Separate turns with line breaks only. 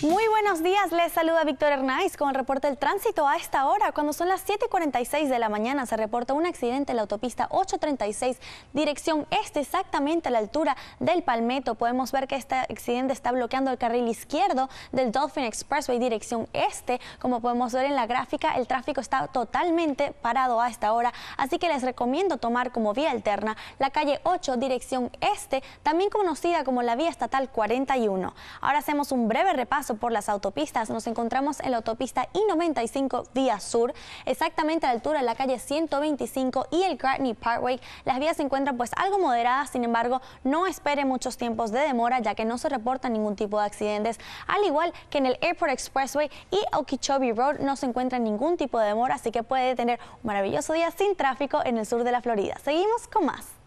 Muy buenos días, les saluda Víctor Hernández con el reporte del tránsito a esta hora. Cuando son las 7.46 de la mañana se reporta un accidente en la autopista 836, dirección este, exactamente a la altura del Palmetto. Podemos ver que este accidente está bloqueando el carril izquierdo del Dolphin Expressway, dirección este. Como podemos ver en la gráfica, el tráfico está totalmente parado a esta hora, así que les recomiendo tomar como vía alterna la calle 8, dirección este, también conocida como la vía estatal 41. Ahora hacemos un breve repaso por las autopistas. Nos encontramos en la autopista I-95 Vía Sur, exactamente a la altura de la calle 125 y el Gratney Parkway. Las vías se encuentran pues algo moderadas, sin embargo, no espere muchos tiempos de demora ya que no se reporta ningún tipo de accidentes. Al igual que en el Airport Expressway y Okeechobee Road no se encuentra ningún tipo de demora, así que puede tener un maravilloso día sin tráfico en el sur de la Florida. Seguimos con más.